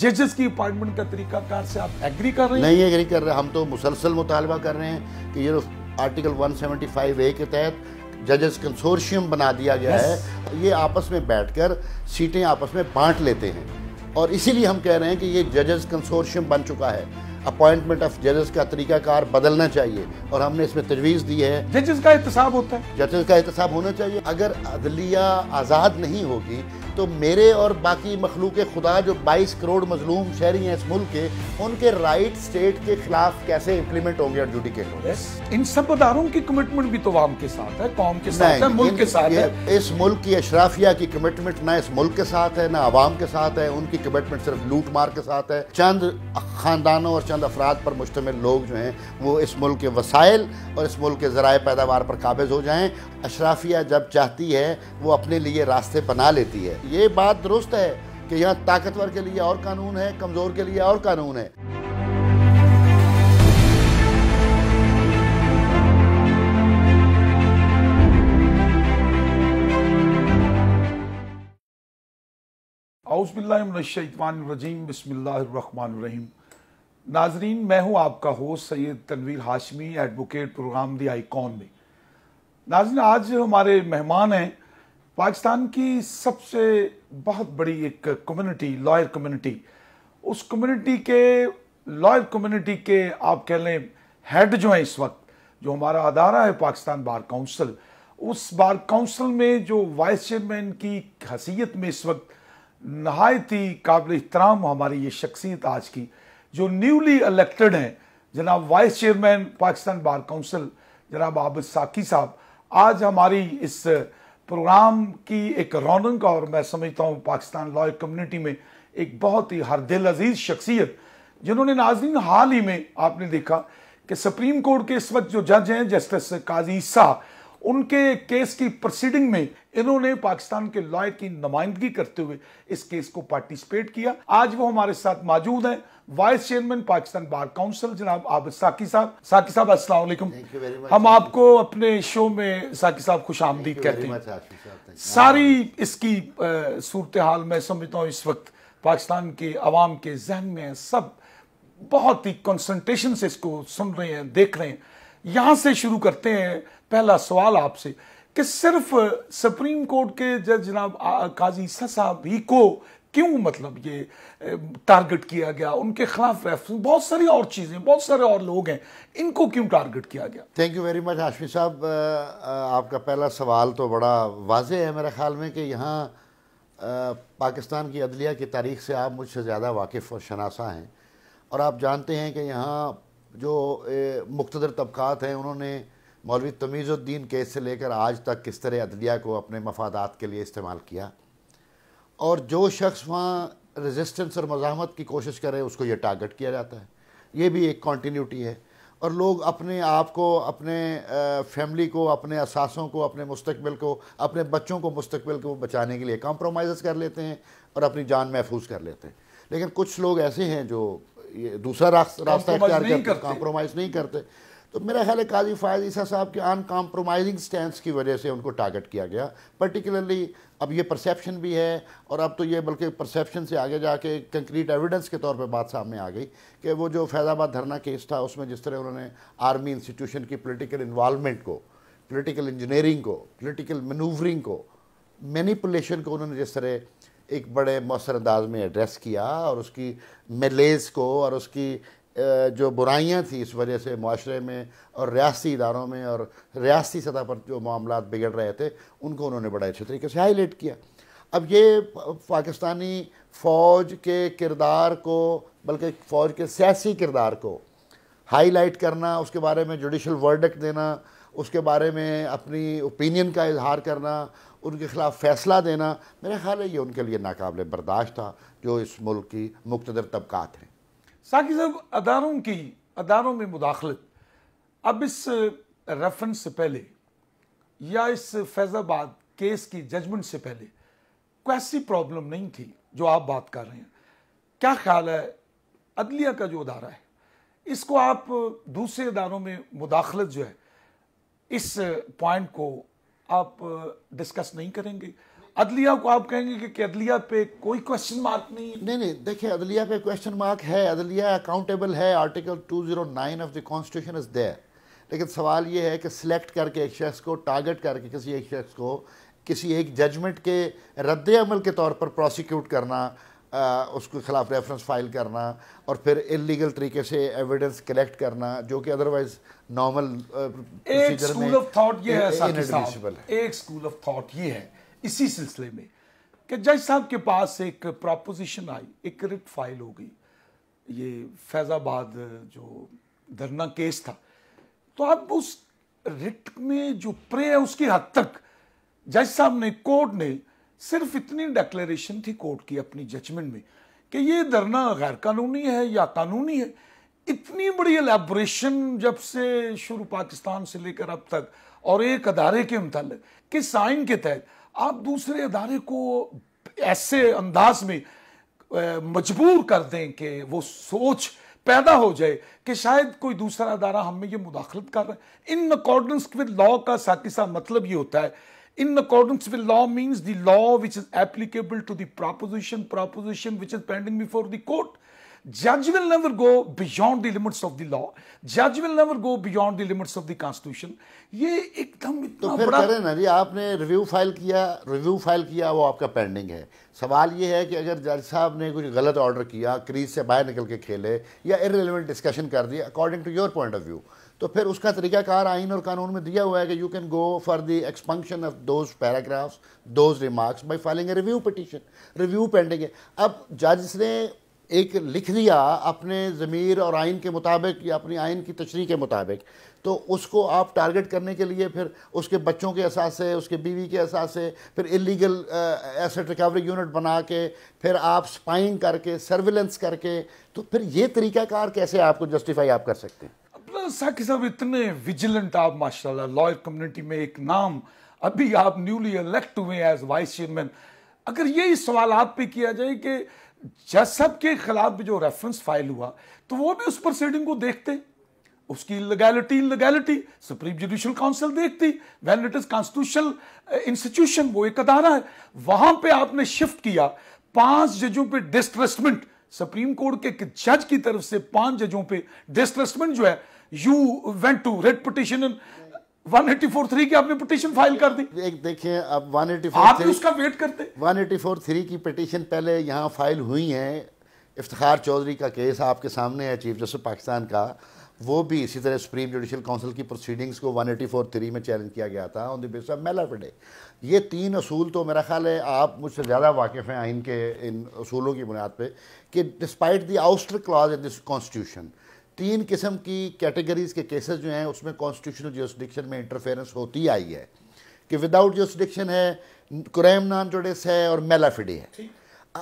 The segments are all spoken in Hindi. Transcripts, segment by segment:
जजेस की अपॉइंटमेंट का तरीका कार से आप एग्री कर रहे हैं नहीं एग्री कर रहे हम तो मुसलसल मुतालबा कर रहे हैं कि ये आर्टिकल 175 ए के तहत जजेस कंसोर्शियम बना दिया गया yes. है ये आपस में बैठकर सीटें आपस में बांट लेते हैं और इसीलिए हम कह रहे हैं कि ये जजेस कंसोर्शियम बन चुका है अपॉइंटमेंट ऑफ जजेस का तरीकाकार बदलना चाहिए और हमने इसमें तजवीज़ दी है जजेस का एहतसाब होता है जजेस का एहतसाब होना चाहिए अगर अदलिया आज़ाद नहीं होगी तो मेरे और बाकी मखलूक खुदा जो 22 करोड़ मजलूम शहरी हैं इस मुल्क के उनके राइट स्टेट के खिलाफ कैसे इम्प्लीमेंट होंगे एडजुडिकेट होंगे इन सब अदारों की कमिटमेंट भी तो वाम के साथ है कौम के साथ है मुल्क के साथ है इस मुल्क की अशराफिया की कमिटमेंट ना इस मुल्क के साथ है ना आवाम के साथ है उनकी कमिटमेंट सिर्फ लूट मार के साथ है चंद ख़ानदानों और चंद अफराद पर मुश्तमिल लोग जो हैं वो इस मुल्क के वसाइल और इस मुल्क के ज़रा पैदावार पर काबिज हो जाएँ अशराफिया जब चाहती है वो अपने लिए रास्ते बना लेती है ये बात दुरुस्त है कि यहाँ ताकतवर के लिए और कानून है कमज़ोर के लिए और कानून है आउसबिल्लाशतवानरजीम बसमीम नाजरीन मैं हूं आपका host Syed Tanveer Hashmi advocate program the icon में नाजरीन आज हमारे मेहमान हैं पाकिस्तान की सबसे बहुत बड़ी एक कम्युनिटी लॉयर कम्युनिटी उस कम्युनिटी के लॉयर कम्युनिटी के आप कह लें हेड जो हैं इस वक्त जो हमारा अदारा है पाकिस्तान बार काउंसिल उस बार काउंसिल में जो वाइस चेयरमैन की हसीियत में इस वक्त नहायत ही काबिल एहतराम हमारी ये शख्सियत आज की जो न्यूली अलेक्टेड हैं जनाब vice chairman Pakistan bar council जनाब आबिद साकी साहब आज हमारी इस प्रोग्राम की एक रौनक और मैं समझता हूँ पाकिस्तान लॉय कम्युनिटी में एक बहुत ही हर दिल अजीज शख्सियत जिन्होंने नाजरीन हाल ही में आपने देखा कि सुप्रीम कोर्ट के इस वक्त जो जज हैं जस्टिस काजी साह उनके केस की प्रोसीडिंग में इन्होंने पाकिस्तान के लॉयर की नुमाइंदगी करते हुए इस केस को पार्टिसिपेट किया आज वो हमारे साथ मौजूद हैं vice chairman Pakistan bar council जनाब आबिद साकी साहब साकी साहब अस्सलाम हम आपको अपने शो में साकी साहब खुश आमदीद कहते हैं सारी इसकी सूरत हाल मैं समझता हूँ इस वक्त पाकिस्तान के अवाम के जहन में सब बहुत ही कंसंट्रेशन से इसको सुन रहे हैं देख रहे हैं यहाँ से शुरू करते हैं पहला सवाल आपसे कि सिर्फ सुप्रीम कोर्ट के जज जनाब काजी साहब ही को क्यों मतलब ये टारगेट किया गया उनके खिलाफ रेफरेंस बहुत सारी और चीज़ें बहुत सारे और लोग हैं इनको क्यों टारगेट किया गया thank you very much Hashmi साहब आपका पहला सवाल तो बड़ा वाज है मेरे ख्याल में कि यहाँ पाकिस्तान की अदलिया की तारीख से आप मुझसे ज़्यादा वाकिफ़ और शनासा हैं और आप जानते हैं कि यहाँ जो मुख्तर तबक़ात हैं उन्होंने मौलवी तमीज़ुद्दीन केस से लेकर आज तक किस तरह अदलिया को अपने मफादात के लिए इस्तेमाल किया और जो शख्स वहाँ रेजिस्टेंस और मज़ामत की कोशिश करे उसको ये टारगेट किया जाता है ये भी एक कॉन्टीन्यूटी है और लोग अपने आप को अपने फैमिली को अपने असासों को अपने मुस्तबिल को अपने बच्चों को मुस्तबिल को बचाने के लिए कॉम्प्रोमाइज़ कर लेते हैं और अपनी जान महफूज कर लेते हैं लेकिन कुछ लोग ऐसे हैं जो ये दूसरा रास्ता इख्तियार करते कॉम्प्रोमाइज़ नहीं करते तो मेरा ख्याल है काजी फायद ईसा साहब के अनकॉम्प्रोमाइजिंग स्टैंड की वजह से उनको टारगेट किया गया पर्टिकुलरली अब ये परसेप्शन भी है और अब तो ये बल्कि परसेप्शन से आगे जाके कंक्रीट एविडेंस के तौर पे बात सामने आ गई कि वो जो फैज़ाबाद धरना केस था उसमें जिस तरह उन्होंने आर्मी इंस्टीट्यूशन की पोलिटिकल इन्वालमेंट को पोलिटिकल इंजीनियरिंग को पोलिटिकल मनूवरिंग को मैनिपुलेशन को उन्होंने जिस तरह एक बड़े मौसर अंदाज में एड्रेस किया और उसकी मेलेज़ को और उसकी जो बुराइयाँ थी इस वजह से माशरे में और रियासी इदारों में और रियासी सतह पर जो मामला बिगड़ रहे थे उनको उन्होंने बड़े अच्छे तरीके से हाईलाइट किया अब ये पाकिस्तानी फ़ौज के किरदार को बल्कि फ़ौज के सियासी किरदार को हाईलाइट करना उसके बारे में जुडिशल वर्डक देना उसके बारे में अपनी ओपिनियन का इजहार करना उनके ख़िलाफ़ फ़ैसला देना मेरे ख्याल है ये उनके लिए नाकबिल बर्दाश्त था जो इस मुल्क की मुख्तर तबक़ात हैं साकि साहब अदारों की अदारों में मुदाखलत अब इस रेफरेंस से पहले या इस फैज़ाबाद केस की जजमेंट से पहले कोई ऐसी प्रॉब्लम नहीं थी जो आप बात कर रहे हैं क्या ख्याल है अदलिया का जो अदारा है इसको आप दूसरे अदारों में मुदाखलत जो है इस पॉइंट को आप डिस्कस नहीं करेंगे अदलिया को आप कहेंगे कि, कि अदलिया पे कोई क्वेश्चन मार्क नहीं है नहीं नहीं देखिए अदलिया पे क्वेश्चन मार्क है अदलिया अकाउंटेबल है article 209 of the constitution is there लेकिन सवाल ये है कि सिलेक्ट करके एक शख्स को टारगेट करके किसी एक शख्स को किसी एक जजमेंट के रद्द अमल के तौर पर प्रोसिक्यूट करना उसके खिलाफ रेफरेंस फाइल करना और फिर इलीगल तरीके से एविडेंस कलेक्ट करना जो कि अदरवाइज नॉर्मल एक स्कूल ऑफ थॉट ये है एक स्कूल ऑफ थॉट ये है इसी सिलसिले में कि जज साहब के पास एक प्रोपोजिशन आई एक रिट फाइल हो गई ये फैज़ाबाद जो धरना केस था तो अब उस रिट में जो प्रे है उसकी हद तक जज साहब ने कोर्ट ने सिर्फ इतनी डिक्लेरेशन थी कोर्ट की अपनी जजमेंट में कि ये धरना गैर कानूनी है या कानूनी है इतनी बड़ी एलेब्रेशन जब से शुरू पाकिस्तान से लेकर अब तक और एक अदारे के मुतल कि साइन के तहत आप दूसरे अदारे को ऐसे अंदाज में मजबूर कर दें कि वो सोच पैदा हो जाए कि शायद कोई दूसरा अदारा हमें ये मुदाखलत कर रहा है इन अकॉर्डेंस विद लॉ का साकिसा मतलब ये होता है in accordance with law means the law which is applicable to the proposition proposition which is pending before the court judge will never go beyond the limits of the law judge will never go beyond the limits of the constitution ye ekdam itna to फिर kare na ji aapne review file kiya review file kiya wo aapka pending hai sawal ye hai ki agar judge sahab ne kuch galat order kiya crease se bahar nikal ke khele ya irrelevant discussion kar diya according to your point of view तो फिर उसका तरीक़ाकार आइन और कानून में दिया हुआ है कि you can go for the expunction of those paragraphs those remarks by filing review petition review pending है अब जज ने एक लिख दिया अपने ज़मीर और आइन के मुताबिक या अपनी आइन की तशरी के मुताबिक तो उसको आप टारगेट करने के लिए फिर उसके बच्चों के असासे उसके बीवी के असासे फिर इलीगल एसेट रिकवरी यूनिट बना के फिर आप स्पाइंग करके सर्विलेंस करके तो फिर ये तरीक़ाकार कैसे आपको जस्टिफाई आप कर सकते हैं मतलब साकि साहब इतने विजिलेंट आप माशाल्लाह लॉयर कम्युनिटी में एक नाम अभी आप न्यूली इलेक्ट हुए एज वाइस चेयरमैन अगर यही सवाल आप पे किया जाए कि जज के खिलाफ भी जो रेफरेंस फाइल हुआ तो वो भी उस प्रोसीडिंग को देखते उसकी illegality legality supreme judicial council देखती well it is constitutional institution वो एक अदारा है वहां पे आपने शिफ्ट किया पांच जजों पे डिस्ट्रस्टमेंट सुप्रीम कोर्ट के जज की तरफ से पांच जजों पे डिस्ट्रस्टमेंट जो है you went to read petition in 184.3 की आपने पिटीशन फाइल कर दी एक देखिए अब 184 आप भी उसका वेट करते 184.3 की पिटीशन पहले यहाँ फाइल हुई है इफ्तार चौधरी का केस आपके सामने है चीफ जस्टिस पाकिस्तान का वो भी इसी तरह सुप्रीम जुडिशल काउंसिल की प्रोसीडिंग्स को 184.3 में चैलेंज किया गया था on the base of mala fide ये तीन असूल तो मेरा ख्याल है आप मुझसे ज़्यादा वाकिफ़ हैं आइन के इन असूलों की बुनियाद पर कि despite the ouster clause in this constitution तीन किस्म की कैटेगरीज के केसेस जो हैं उसमें कॉन्स्टिट्यूशनल जोसडिक्शन में इंटरफेरेंस होती आई है कि विदाउट जोसडिक्शन है क्रैम नान जोडिस है और मेलाफिडी है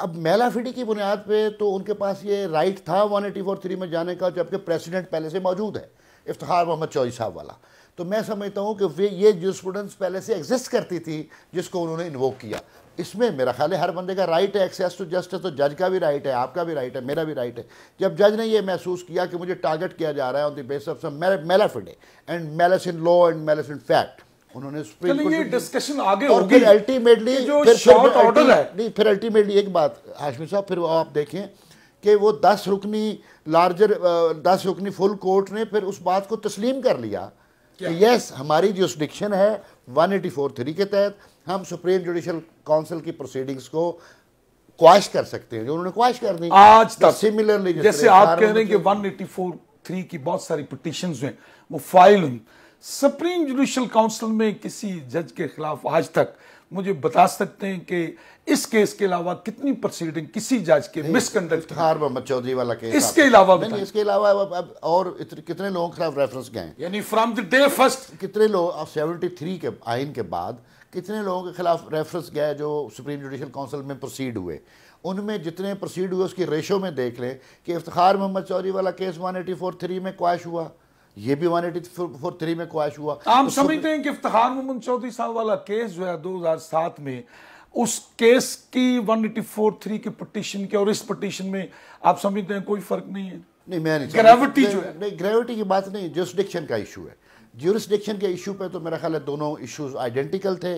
अब मेलाफिडी की बुनियाद पे तो उनके पास ये राइट था वन एटी फोर थ्री में जाने का जबकि प्रेसिडेंट पहले से मौजूद है इफ्तार मोहम्मद चौधरी साहब वाला तो मैं समझता हूँ कि वे ये स्टूडेंट्स पहले से एग्जिस्ट करती थी जिसको उन्होंने इन्वोक किया इसमें मेरा ख्याल है हर बंदे का राइट है एक्सेस टू जस्टिस तो जज का भी राइट है आपका भी राइट है मेरा भी राइट है जब जज ने ये महसूस किया कि मुझे टारगेट किया जा रहा है on the base of some mala fide and malice in law and malice in fact उन्होंने ये डिस्कशन आगे और फिर अल्टीमेटली जो शॉर्ट ऑर्डर है नहीं फिर अल्टीमेटली एक बात हाशमी साहब फिर आप देखें कि वो दस रुकनी लार्जर दस रुकनी फुल कोर्ट ने फिर उस बात को तस्लीम कर लिया कि यस हमारी जो है वन एटी फोर थ्री के तहत हम सुप्रीम जुडिशल काउंसिल की प्रोसीडिंग्स को क्वाश कर सकते हैं जो उन्होंने क्वाश कर दी आज तक सिमिलरली जैसे आप कह रहे हैं कि वन थ्री की बहुत सारी पिटिशन हुई वो फाइल हुई सुप्रीम जुडिशल काउंसिल में किसी जज के खिलाफ आज तक मुझे बता सकते हैं कि इस केस के अलावा कितनी प्रोसीडिंग किसी जज के मिसकंडक्ट हार मोहम्मद चौधरी वाला केस इसके अलावा नहीं इसके अलावा अब, अब और इतने कितने लोगों के खिलाफ रेफरेंस गए यानी फ्रॉम द डे फर्स्ट कितने लोग सेवेंटी थ्री के आइन के बाद कितने लोगों के खिलाफ रेफरेंस गए जो सुप्रीम जुडिशल काउंसिल में प्रोसीड हुए उनमें जितने प्रोसीड हुए उसकी रेशो में देख लें कि इफ्तार मोहम्मद चौधरी वाला case one eighty four three में क्वाश हुआ ये भी वन एटी फोर थ्री में क्वाश हुआ आप तो समझते हैं कि इफ्तार मोहम्मद चौधरी साहब वाला केस जो है दो हज़ार सात में उस केस की वन एटी फोर थ्री की पटिशन के और इस पटिशन में आप समझते हैं कोई फर्क नहीं है नहीं मैं नहीं ग्रेविटी जो है नहीं ग्रेविटी की बात नहीं जुस्डिक्शन का इशू है ज्यूरिसडिक्शन के इशू पे तो मेरा ख्याल है दोनों इश्यूज आइडेंटिकल थे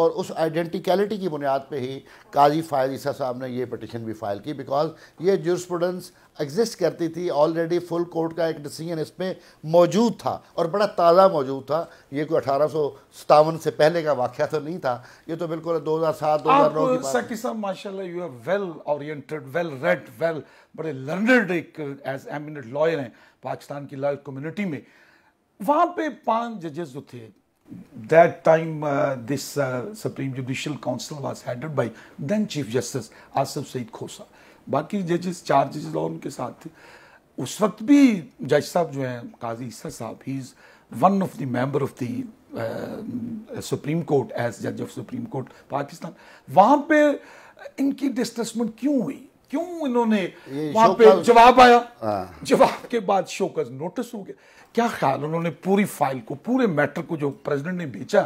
और उस आइडेंटिकलिटी की बुनियाद पे ही काजी फायद ईसा साहब ने ये पटिशन भी फाइल की बिकॉज ये जूरिस्प्रूडेंस एग्जिस्ट करती थी ऑलरेडी फुल कोर्ट का एक डिसीजन इसमें मौजूद था और बड़ा ताज़ा मौजूद था ये कोई अठारह से पहले का वाक़ तो नहीं था ये तो बिल्कुल दो हज़ार सात दो सकी साहब माशा you are well oriented well read well बड़े लर्नड एक एज एमिनट लॉयर हैं पाकिस्तान की लॉ कम्युनिटी में वहाँ पे पांच जजेस जो थे that time this supreme judicial council was headed by then chief justice Chief Saeed Khosa बाकी जजेस चार जजेस और उनके साथ थे उस वक्त भी जज साहब जो हैं काजी ईसा साहब he is one of the member of the supreme court as जज ऑफ सुप्रीम कोर्ट पाकिस्तान वहाँ पे इनकी डिस्टेसमेंट क्यों हुई क्यों इन्होंने वहां पे जवाब आया हाँ। जवाब के बाद शोकज नोटिस हो गया क्या ख्याल उन्होंने पूरी फाइल को पूरे मैटर को जो प्रेसिडेंट ने भेजा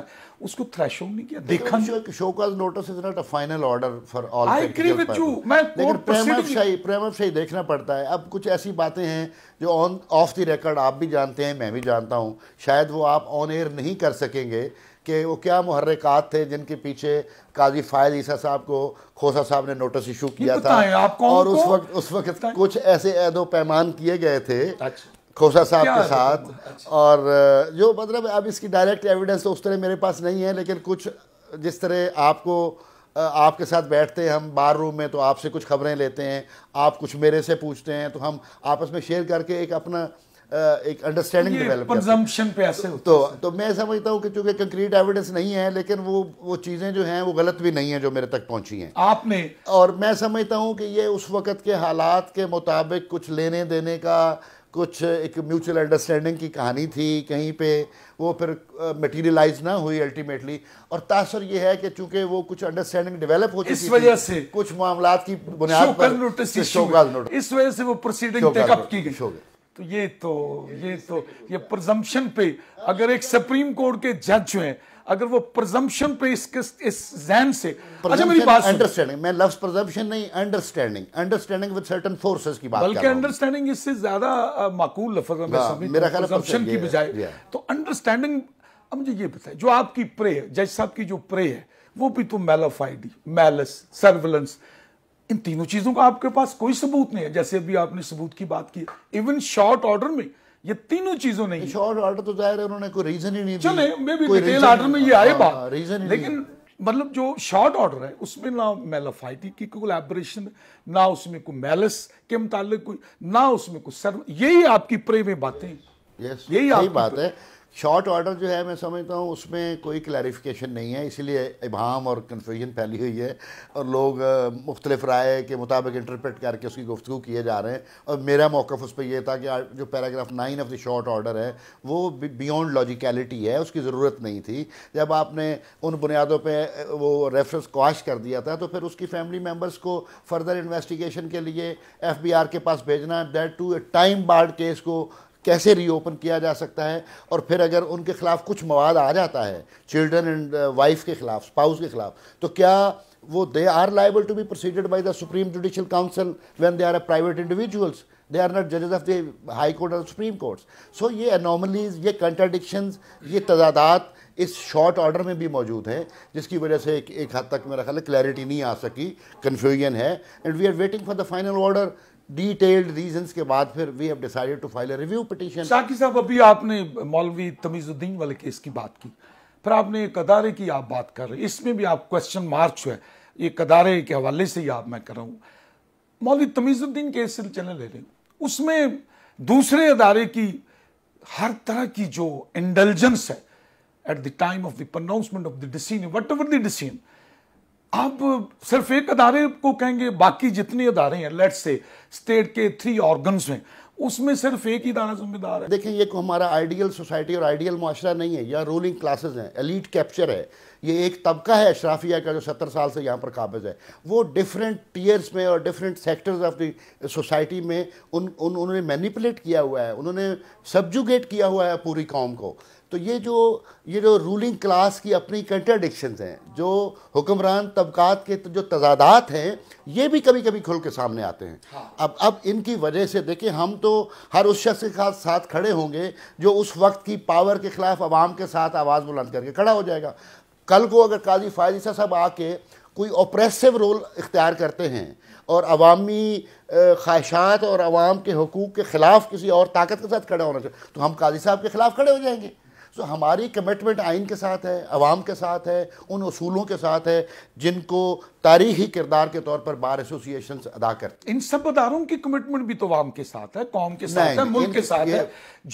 उसको थ्रैश नहीं किया देखा show cause notice is not a final order for all I agree with you मैं लेकिन प्रेमशाही प्रेमशाही देखना पड़ता है अब कुछ ऐसी बातें हैं जो ऑन ऑफ द रिकॉर्ड आप भी जानते हैं मैं भी जानता हूं शायद वो आप ऑन एयर नहीं कर सकेंगे कि वो क्या मुहर्रकात थे जिनके पीछे काजी फ़ायद ईसा साहब को खोसा साहब ने नोटिस इशू किया था और उस वक्त उस वक्त कुछ ऐसे ऐदो पैमान किए गए थे अच्छा। खोसा साहब के साथ अच्छा। और जो मतलब अब इसकी डायरेक्ट एविडेंस तो उस तरह मेरे पास नहीं है लेकिन कुछ जिस तरह आपको आपके साथ बैठते हैं हम बार रूम में तो आपसे कुछ खबरें लेते हैं आप कुछ मेरे से पूछते हैं तो हम आपस में शेयर करके एक अपना एक अंडरस्टैंडिंग डेवलप पे ऐसे होते तो तो मैं समझता हूँ कि चूंकि कंक्रीट एविडेंस नहीं है लेकिन वो वो चीज़ें जो हैं वो गलत भी नहीं है जो मेरे तक पहुँची हैं आपने और मैं समझता हूँ कि ये उस वक़्त के हालात के मुताबिक कुछ लेने देने का कुछ एक म्यूचुअल अंडरस्टैंडिंग की कहानी थी कहीं पे वो फिर मटेरियलाइज ना हुई अल्टीमेटली और तासर ये है कि चूंकि वो कुछ अंडरस्टैंडिंग डेवलप हो चुकी वजह से कुछ मामला की बुनियाद पर नोटिस इस वजह से वो प्रोसीडिंग टेकअप की गई तो ये तो ये तो ये प्रजम्पशन पे अगर एक सुप्रीम कोर्ट के जज जो हैं अगर वो प्रजम्पशन पे इस किस इस जहन से अच्छा मेरी बात अंडरस्टैंडिंग मैं लव्स प्रजम्पशन नहीं understanding understanding with certain forces की बात बल्कि अंडरस्टैंडिंग इससे ज्यादा माकूल लफ्ज है मैं समझ मेरा ख्याल प्रजम्पशन की बजाय तो अंडरस्टैंडिंग अब मुझे ये बताए जो आपकी प्रे जज साहब की जो प्रे है वो भी तो मेलाफाइडी मेलस सर्विलेंस इन तीनों चीजों का आपके पास कोई सबूत नहीं है जैसे अभी आपने सबूत की बात की इवन शॉर्ट ऑर्डर में ये तीनों चीजों नहीं शॉर्ट ऑर्डर तो जाहिर है उन्होंने कोई रीजन ही नहीं चले मे बी डिटेल ऑर्डर में ये आए हाँ, बात रीजन लेकिन मतलब जो शॉर्ट ऑर्डर है उसमें ना मेलाफाइटी की कोलेबोरेशन ना उसमें कोई मेलस के मुतालिक कोई ना उसमें कोई सर्व यही आपकी प्रेम बातें यही आपकी बात है शॉर्ट ऑर्डर जो है मैं समझता हूँ उसमें कोई क्लैरिफिकेशन नहीं है इसीलिए इबाम और कन्फ्यूजन फैली हुई है और लोग मुख्तलिफ राय के मुताबिक इंटरप्रेट करके उसकी गुफ्तु किए जा रहे हैं और मेरा मौक़ उस पर यह था कि जो paragraph nine of the short order है वो बियॉन्ड लॉजिकलिटी है उसकी ज़रूरत नहीं थी जब आपने उन बुनियादों पर वो रेफरेंस क्वाश कर दिया था तो फिर उसकी फैमिली मेम्बर्स को फर्दर इन्वेस्टिगेशन के लिए एफ बी आर के पास भेजना that too a time barred case को कैसे रीओपन किया जा सकता है और फिर अगर उनके ख़िलाफ़ कुछ मवाद आ जाता है चिल्ड्रन एंड वाइफ के ख़िलाफ़ स्पाउस के ख़िलाफ़ तो क्या वो they are liable to be proceeded by the supreme judicial council when they are a private individuals they are not जजेस ऑफ द हाई कोर्ट और सुप्रीम कोर्ट्स सो ये अनोमलीज ये कंट्राडिक्शन ये तजादात इस शॉर्ट ऑर्डर में भी मौजूद हैं जिसकी वजह से एक, एक हद तक मेरा ख्याल क्लैरिटी नहीं आ सकी कन्फ्यूजन है and we are waiting for the final order detailed reasons के बाद फिर we have decided to file a review petition Saqi साहब अभी आपने मौलवी तमीजुद्दीन वाले केस की बात की फिर आपने एक अदारे की आप बात कर रहे इसमें भी आप क्वेश्चन मार्क है ये अदारे के हवाले से ही आप मैं कर रहा हूँ मौलवी तमीजुद्दीन केस से चले ले रहे उसमें दूसरे अदारे की हर तरह की जो इंडल्जेंस है at the time of the pronouncement of the decision whatever the decision आप सिर्फ एक अदारे को कहेंगे बाकी जितने अदारे हैं लेट्स से स्टेट के थ्री ऑर्गन में उसमें सिर्फ एक ही दाना जिम्मेदार है देखिए ये को हमारा आइडियल सोसाइटी और आइडियल माशरा नहीं है या रूलिंग क्लासेस हैं एलिट कैप्चर है ये एक तबका है अशराफिया का जो सत्तर साल से यहाँ पर काबज़ है वो डिफरेंट टीयर्स में और different sectors of the society में उन, उन उन्होंने मैनिपुलेट किया हुआ है उन्होंने सब्जुगेट किया हुआ है पूरी कॉम को तो ये जो ये जो रूलिंग क्लास की अपनी कंट्राडिक्शन हैं जो हुक्मरान तबकात के जो तजादात हैं ये भी कभी कभी खुल के सामने आते हैं हाँ। अब अब इनकी वजह से देखें हम तो हर उस शख्स के साथ साथ खड़े होंगे जो उस वक्त की पावर के ख़िलाफ़ आवाम के साथ आवाज़ बुलंद करके खड़ा हो जाएगा कल को अगर काजी फायद साहब आके कोई ऑप्रेसिव रोल इख्तियार करते हैं और अवामी ख्वाहिशात और आवाम के हकूक़ के ख़िलाफ़ किसी और ताकत के साथ खड़ा होना चाहिए तो हम काजी साहब के ख़िलाफ़ खड़े हो जाएंगे सो हमारी कमिटमेंट आइन के साथ है आवाम के साथ है उन असूलों के साथ है जिनको तारीखी किरदार के तौर पर बार एसोसिएशन अदा कर इन सब अदारों की कमिटमेंट भी तो वाम के साथ है कौम के साथ है मुल्क के साथ है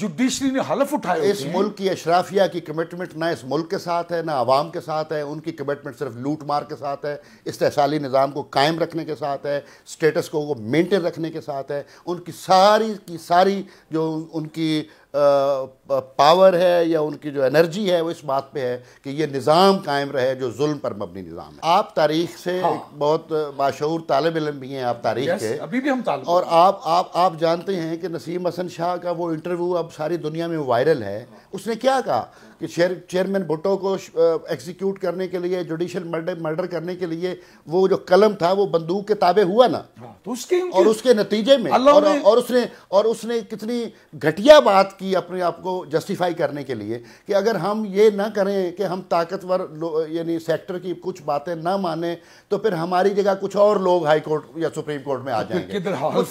जुडिशरी ने हलफ उठाया इस मुल्क की अशराफिया की कमिटमेंट ना इस मुल्क के साथ है ना आवाम के साथ है उनकी कमिटमेंट सिर्फ लूट मार के साथ है इस्तेसाली निज़ाम को कायम रखने के साथ है स्टेटस को वो मेनटेन रखने के साथ है उनकी सारी की सारी जो उनकी पावर है या उनकी जो एनर्जी है वो इस बात पे है कि ये निज़ाम कायम रहे जो जुल्म पर मबनी निज़ाम है आप तारीख से हाँ। बहुत बाशूर तालब इलम भी हैं आप तारीख के अभी भी हम तालब और आप आप आप जानते हैं कि नसीम हसन शाह का वो इंटरव्यू अब सारी दुनिया में वायरल है उसने क्या कहा कि चेयर चेयरमैन भुट्टो को एग्जीक्यूट करने के लिए जुडिशल मर्डर मर्डर करने के लिए वो जो कलम था वो बंदूक के ताबे हुआ ना हाँ, तो उसके और उसके नतीजे में और, और उसने और उसने कितनी घटिया बात की अपने आप को जस्टिफाई करने के लिए कि अगर हम ये ना करें कि हम ताकतवर यानी सेक्टर की कुछ बातें ना माने तो फिर हमारी जगह कुछ और लोग हाई कोर्ट या सुप्रीम कोर्ट में आ तो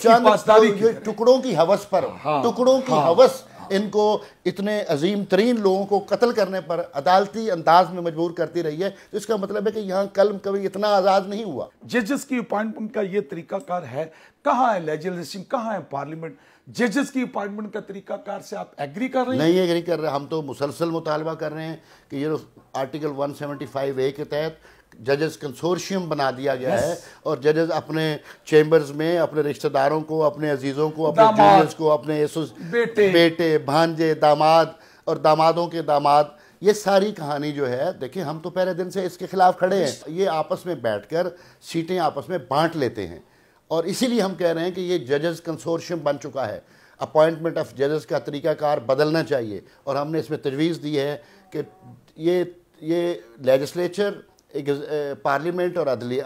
जाएंगे तो टुकड़ों की हवस पर हाँ, टुकड़ों की हाँ। हवस इनको इतने अजीम तरीन लोगों को कत्ल करने पर अदालती अंदाज में मजबूर करती रही है तो इसका मतलब है कि यहाँ कलम कभी इतना आज़ाद नहीं हुआ जजेस की अपॉइंटमेंट का ये तरीकाकार है कहाँ है लेजिस्लेशन कहाँ है पार्लियामेंट जजेस की अपॉइंटमेंट का तरीकाकार से आप एग्री कर रहे हैं नहीं एग्री कर रहे हम तो मुसलसल मुतालबा कर रहे हैं कि ये आर्टिकल 175 ए के तहत जजेस कंसोर्शियम बना दिया गया yes. है और जजेस अपने चेंबर्स में अपने रिश्तेदारों को अपने अजीज़ों को अपने जूनियर्स को अपने बेटे बेटे भांजे दामाद और दामादों के दामाद ये सारी कहानी जो है देखिए हम तो पहले दिन से इसके खिलाफ खड़े हैं ये आपस में बैठकर सीटें आपस में बांट लेते हैं और इसीलिए हम कह रहे हैं कि ये जजेस कंसोर्शियम बन चुका है अपॉइंटमेंट ऑफ जजेस का तरीकाकार बदलना चाहिए और हमने इसमें तजवीज़ दी है कि ये ये लेजिस्लेचर पार्लियामेंट और अदली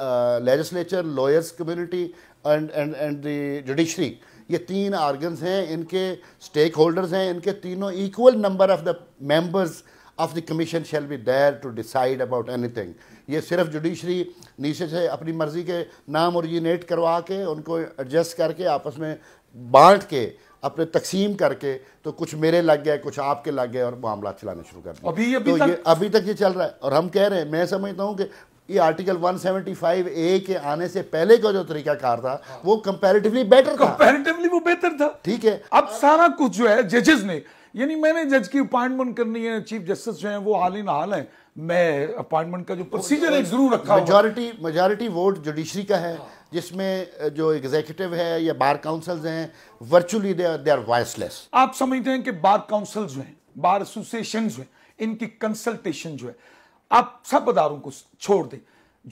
legislature lawyers community and and and the judiciary ये तीन ऑर्गन्स हैं इनके स्टेक होल्डर्स हैं इनके तीनों equal number of the members of the commission shall be there to decide about anything ये सिर्फ जुडिशरी नीचे से अपनी मर्ज़ी के नाम और ये नेट करवा के उनको एडजस्ट करके आपस में बांट के अपने तकसीम करके तो कुछ मेरे लग गए कुछ आपके लग गए और मामला चलाना शुरू कर दिया अभी अभी तो तक... ये अभी तक ये चल रहा है और हम कह रहे हैं मैं समझता हूँ कि ये आर्टिकल 175 ए के आने से पहले का जो तरीका कार था हाँ। वो कंपेरेटिवली बेटर था कंपैरेटिवली वो बेहतर था ठीक है अब आ... सारा कुछ जो है जजेस ने यानी मैंने जज की अपॉइंटमेंट करनी है चीफ जस्टिस जो है वो हाल ही हाल है मैं अपॉइंटमेंट का जो प्रोसीजर है जरूर रखा मेजोरिटी मेजोरिटी वोट जुडिशरी का है हाँ। जिसमें जो एग्जीक्यूटिव है या बार काउंसल्स हैं वर्चुअली दे आर वॉइसलेस आप समझते हैं कि बार काउंसिल जो हैं बार एसोसिएशन जो हैं इनकी कंसल्टेशन जो है आप सब अदारों को छोड़ दें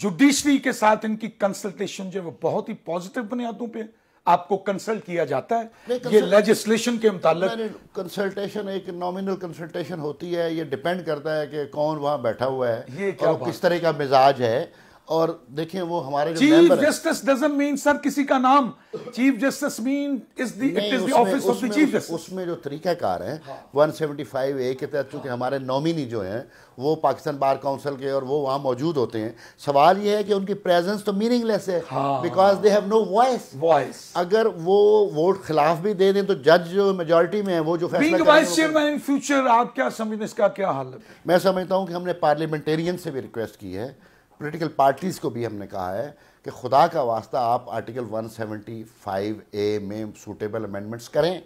जुडिशरी के साथ इनकी कंसल्टेशन जो है वो बहुत ही पॉजिटिव बुनियादों पर आपको कंसल्ट किया जाता है ये लेजिस्लेशन के मुताबिक कंसल्टेशन एक नॉमिनल कंसल्टेशन होती है ये डिपेंड करता है कि कौन वहाँ बैठा हुआ है ये क्या और किस तरह का मिजाज है और देखें वो हमारे chief justice doesn't mean sir किसी का नाम chief justice mean is the it is the office of the chief justice उसमें जो तरीकाकार है हाँ। 175 ए के तहत चूंकि हाँ। हमारे नॉमिनी जो हैं वो पाकिस्तान बार काउंसिल के और वो वहाँ मौजूद होते हैं सवाल ये है कि उनकी प्रेजेंस तो मीनिंगलेस है because they have no voice voice अगर वो वोट खिलाफ भी दे दें तो जज जो मेजोरिटी में है वो जो फैसला इन फ्यूचर तो- आप क्या समझते इसका क्या हाल है मैं समझता हूँ कि हमने पार्लियामेंटेरियन से भी रिक्वेस्ट की है पोलिटिकल पार्टीज़ को भी हमने कहा है कि खुदा का वास्ता आप आर्टिकल 175 ए में सूटेबल अमेंडमेंट्स करें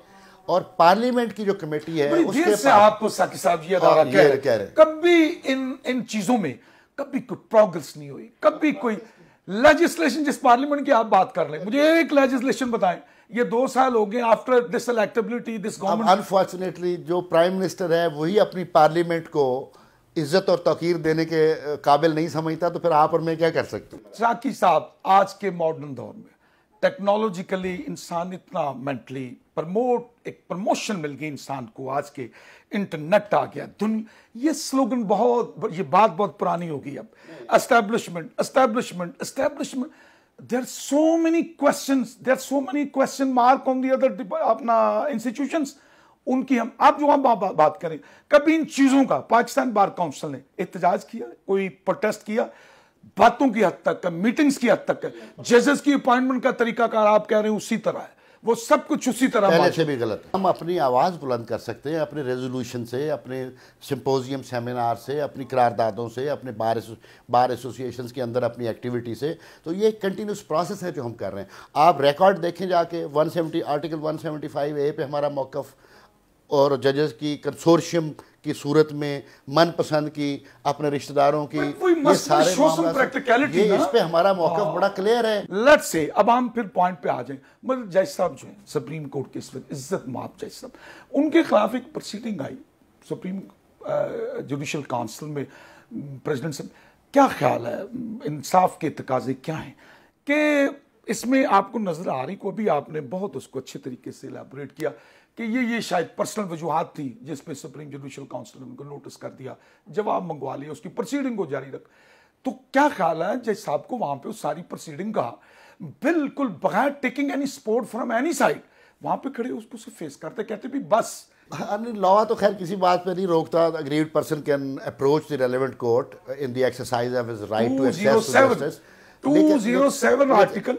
और पार्लियामेंट की जो कमेटी है उसके आप साथ साथ ये कह रहे कह रहे कभी इन इन चीज़ों में कभी कोई प्रोग्रेस नहीं हुई कभी कोई लेजिस्लेशन जिस पार्लियामेंट की आप बात कर रहे हैं मुझे एक लेजिस्लेशन बताएं ये दो साल हो गए after this electability this government unfortunately जो प्राइम मिनिस्टर है वही अपनी पार्लियामेंट को इज्जत और तकीर देने के काबिल नहीं समझता तो फिर आप और मैं क्या कर सकते साकी साहब आज के मॉडर्न दौर में टेक्नोलॉजिकली इंसान इतना मेंटली प्रमोट एक प्रमोशन मिल गई इंसान को आज के इंटरनेट आ गया दुनिया ये स्लोगन बहुत ये बात बहुत पुरानी होगी अब establishment establishment establishment there so many question there so many question mark on the other अपना इंस्टीट्यूशंस उनकी हम आप जो हम बात करें कभी इन चीज़ों का पाकिस्तान बार काउंसिल ने एहतजाज किया कोई प्रोटेस्ट किया बातों की हद तक मीटिंग्स की हद तक जजेस की अपॉइंटमेंट का तरीकाकार आप कह रहे हैं उसी तरह है वो सब कुछ उसी तरह पहले से भी गलत हम अपनी आवाज़ बुलंद कर सकते हैं अपने रेजोल्यूशन से अपने सिंपोजियम सेमिनार से अपनी करारदादों से अपने बार बार एसोसिएशन के अंदर अपनी एक्टिविटी से तो ये एक कंटिन्यूस प्रोसेस है जो हम कर रहे हैं आप रिकॉर्ड देखें जाके 170 आर्टिकल 175 ए पे हमारा मौकफ़ और जजेस की कंसोर्शियम की सूरत में मनपसंद की अपने रिश्तेदारों की ये सारे ये इस पे हमारा मौका हाँ। बड़ा क्लियर है लेट से अब हम फिर पॉइंट पे आ जाएं मतलब जज साहब जो है सुप्रीम कोर्ट के इस वक्त इज्जत माप जज साहब उनके खिलाफ एक प्रोसीडिंग आई सुप्रीम जुडिशल काउंसिल में प्रेसिडेंट साहब क्या ख्याल है इंसाफ के तकाजे क्या हैं कि इसमें आपको नज़र आ रही को भी आपने बहुत उसको अच्छे तरीके से एलाबोरेट किया कि ये ये शायद पर्सनल वजूहत थी जिस पे सुप्रीम जुडिशल काउंसिल ने उनको नोटिस कर दिया जवाब मंगवा लिया उसकी प्रोसीडिंग को जारी रख तो क्या ख्याल है जज साहब को वहां पे उस सारी प्रोसीडिंग का बिल्कुल बगैर taking any support from any side वहां पे खड़े उसको से फेस करते कहते भी बस लॉ हाँ, तो खैर किसी बात पे नहीं रोकता agreed person can approach the relevant court in the exercise of his right to access to 207 article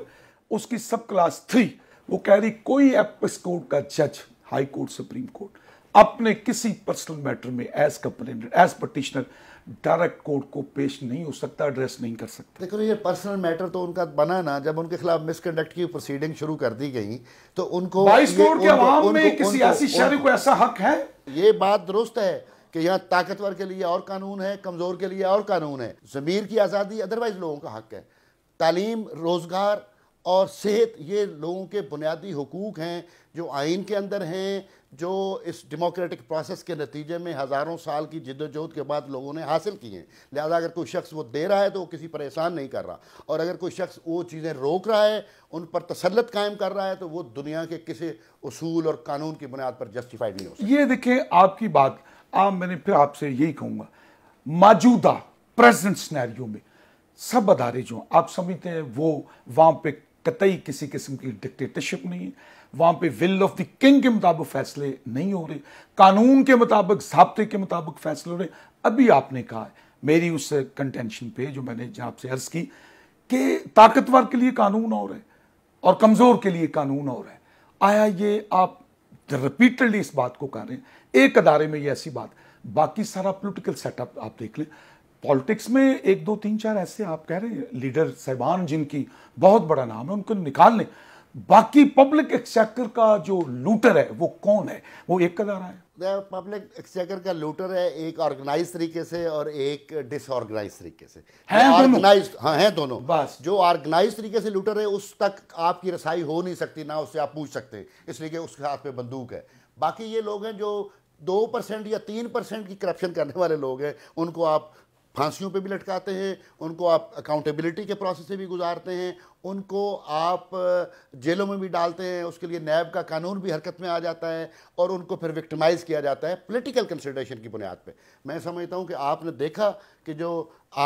उसकी सब क्लास थ्री वो कह रही कोई एपिस्कोड का जज हाई कोर्ट सुप्रीम कोर्ट अपने किसी पर्सनल मैटर में as complainant as petitioner direct court को पेश नहीं हो सकता एड्रेस नहीं कर सकता देखो ये पर्सनल मैटर तो उनका बना ना जब उनके खिलाफ मिसकंडक्ट की प्रोसीडिंग शुरू कर दी गई तो उनको में किसी ऐसी शहरी को ऐसा हक है ये बात दुरुस्त है कि यहाँ ताकतवर के लिए और कानून है कमज़ोर के लिए और कानून है ज़मीर की आज़ादी अदरवाइज़ लोगों का हक है तालीम रोज़गार और सेहत ये लोगों के बुनियादी हकूक़ हैं जो आइन के अंदर हैं जो इस डेमोक्रेटिक प्रोसेस के नतीजे में हज़ारों साल की जद्दोजहद के बाद लोगों ने हासिल की हैं लिहाजा अगर कोई शख्स वो दे रहा है तो वो किसी परेशान नहीं कर रहा और अगर कोई शख्स वो चीज़ें रोक रहा है उन पर तसलत कायम कर रहा है तो वो दुनिया के किसी असूल और कानून की बुनियाद पर जस्टिफाइड नहीं हो ये देखें आपकी बात आप मैंने फिर आपसे यही कहूँगा मौजूदा प्रेजेंट स्नैरियो में सब अदारे जो आप समझते हैं वो वहाँ पर कतई किसी किस्म की डिक्टेटरशिप नहीं है वहां पे विल ऑफ द किंग के मुताबिक फैसले नहीं हो रहे कानून के मुताबिक जबते के मुताबिक फैसले हो रहे अभी आपने कहा है मेरी उस कंटेंशन पे जो मैंने जनाब से अर्ज की कि ताकतवर के लिए कानून और है और कमज़ोर के लिए कानून और है आया ये आप रिपीटेडली इस बात को कह रहे हैं एक अदारे में ये ऐसी बात बाकी सारा पोलिटिकल सेटअप आप देख लें पॉलिटिक्स में एक दो तीन चार ऐसे आप कह रहे हैं लीडर साहबान जिनकी बहुत बड़ा नाम है उनको निकाल लें बाकी पब्लिक एक्सचेकर का जो लूटर है वो कौन है वो एक कदारा है पब्लिक एक्सचेकर का लूटर है एक ऑर्गेनाइज तरीके से और एक डिसऑर्गेनाइज तरीके से ऑर्गेनाइज हाँ है दोनों बस जो ऑर्गेनाइज तरीके से लूटर है उस तक आपकी रसाई हो नहीं सकती ना उससे आप पूछ सकते इसलिए कि उसके हाथ पे बंदूक है बाकी ये लोग हैं जो दो परसेंट या तीन परसेंट की करप्शन करने वाले लोग हैं उनको आप फांसियों पे भी लटकाते हैं उनको आप अकाउंटेबिलिटी के प्रोसेस से भी गुजारते हैं उनको आप जेलों में भी डालते हैं उसके लिए नैब का कानून भी हरकत में आ जाता है और उनको फिर विक्टिमाइज़ किया जाता है पोलिटिकल कंसिड्रेशन की बुनियाद पर मैं समझता हूँ कि आपने देखा कि जो